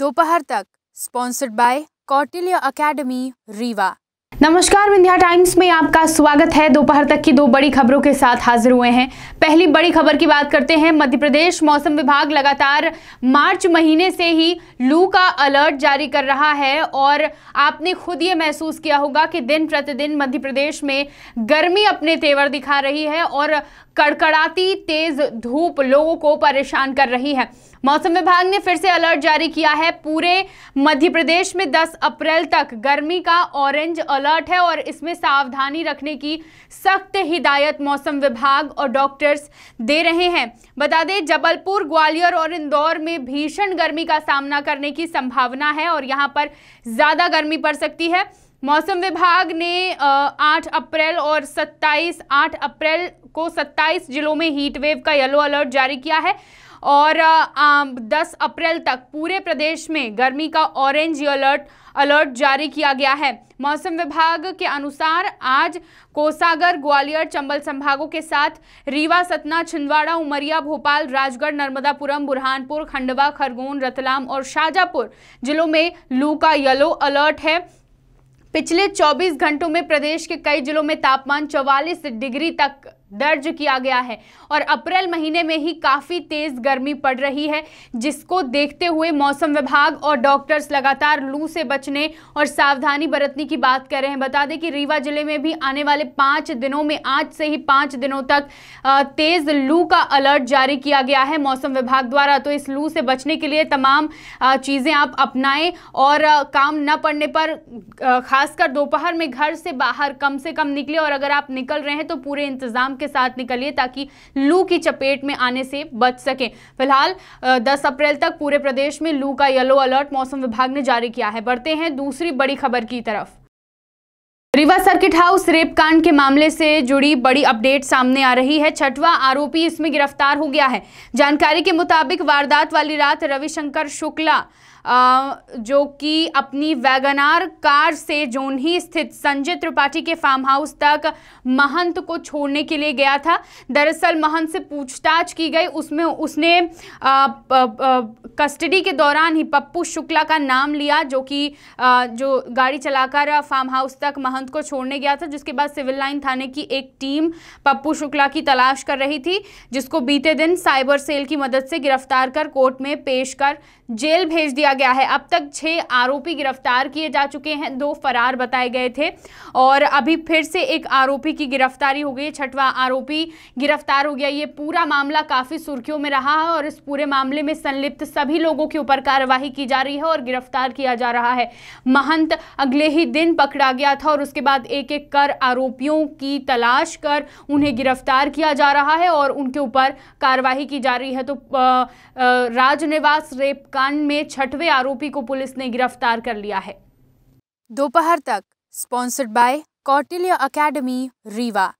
दोपहर तक sponsored by Kautilya academy Rewa नमस्कार विंध्या टाइम्स में आपका स्वागत है दोपहर तक की दो बड़ी खबरों के साथ हाजिर हुए हैं पहली बड़ी खबर की बात करते हैं मध्य प्रदेश मौसम विभाग लगातार मार्च महीने से ही लू का अलर्ट जारी कर रहा है और आपने खुद ये महसूस किया होगा कि दिन प्रतिदिन मध्य प्रदेश में गर्मी अपने तेवर दिखा रही है और कड़कड़ाती तेज धूप लोगों को परेशान कर रही है मौसम विभाग ने फिर से अलर्ट जारी किया है पूरे मध्य प्रदेश में 10 अप्रैल तक गर्मी का ऑरेंज अलर्ट अलर्ट है और इसमें सावधानी रखने की सख्त हिदायत मौसम विभाग और डॉक्टर्स दे रहे हैं बता दें जबलपुर ग्वालियर और इंदौर में भीषण गर्मी का सामना करने की संभावना है और यहाँ पर ज़्यादा गर्मी पड़ सकती है मौसम विभाग ने आठ अप्रैल और सत्ताईस आठ अप्रैल को 27 जिलों में हीट वेव का येलो अलर्ट जारी किया है और दस अप्रैल तक पूरे प्रदेश में गर्मी का ऑरेंज अलर्ट अलर्ट जारी किया गया है मौसम विभाग के अनुसार आज कोसागर ग्वालियर चंबल संभागों के साथ रीवा सतना छिंदवाड़ा उमरिया भोपाल राजगढ़ नर्मदापुरम बुरहानपुर खंडवा खरगोन रतलाम और शाजापुर जिलों में लू का येलो अलर्ट है पिछले 24 घंटों में प्रदेश के कई जिलों में तापमान 44 डिग्री तक दर्ज किया गया है और अप्रैल महीने में ही काफ़ी तेज़ गर्मी पड़ रही है जिसको देखते हुए मौसम विभाग और डॉक्टर्स लगातार लू से बचने और सावधानी बरतने की बात कर रहे हैं बता दें कि रीवा जिले में भी आने वाले पाँच दिनों में आज से ही पाँच दिनों तक तेज़ लू का अलर्ट जारी किया गया है मौसम विभाग द्वारा तो इस लू से बचने के लिए तमाम चीज़ें आप अपनाएं और काम न पड़ने पर खासकर दोपहर में घर से बाहर कम से कम निकले और अगर आप निकल रहे हैं तो पूरे इंतज़ाम के साथ निकलिए ताकि लू की चपेट में आने से बच सके फिलहाल दस अप्रैल तक पूरे प्रदेश में लू का येलो अलर्ट मौसम विभाग ने जारी किया है बढ़ते हैं दूसरी बड़ी खबर की तरफ रिवा सर्किट हाउस रेप कांड के मामले से जुड़ी बड़ी अपडेट सामने आ रही है छठवा आरोपी इसमें गिरफ्तार हो गया है जानकारी के मुताबिक वारदात वाली रात रविशंकर शुक्ला जो कि अपनी वैगनार कार से जोनही स्थित संजय त्रिपाठी के फार्म हाउस तक महंत को छोड़ने के लिए गया था दरअसल महंत से पूछताछ की गई उसमें उसने कस्टडी के दौरान ही पप्पू शुक्ला का नाम लिया जो कि जो गाड़ी चलाकर फार्म हाउस तक महंत को छोड़ने गया था जिसके बाद सिविल लाइन थाने की एक टीम पप्पू शुक्ला की तलाश कर रही थी जिसको बीते दिन साइबर सेल की मदद से गिरफ्तार कर कोर्ट में पेश कर जेल भेज दिया गया है अब तक छह आरोपी गिरफ्तार किए जा चुके हैं दो फरार बताए गए थे और अभी फिर से एक आरोपी की गिरफ्तारी हो गई छठवां आरोपी गिरफ्तार हो गया ये पूरा मामला काफ़ी सुर्खियों में रहा है और इस पूरे मामले में संलिप्त सभी लोगों के ऊपर कार्यवाही की जा रही है और गिरफ्तार किया जा रहा है महंत अगले ही दिन पकड़ा गया था और उसके बाद एक एक कर आरोपियों की तलाश कर उन्हें गिरफ्तार किया जा रहा है और उनके ऊपर कार्रवाई की जा रही है तो राजनिवास रेप कांड में छठवें आरोपी को पुलिस ने गिरफ्तार कर लिया है दोपहर तक sponsored by Kautilya academy Rewa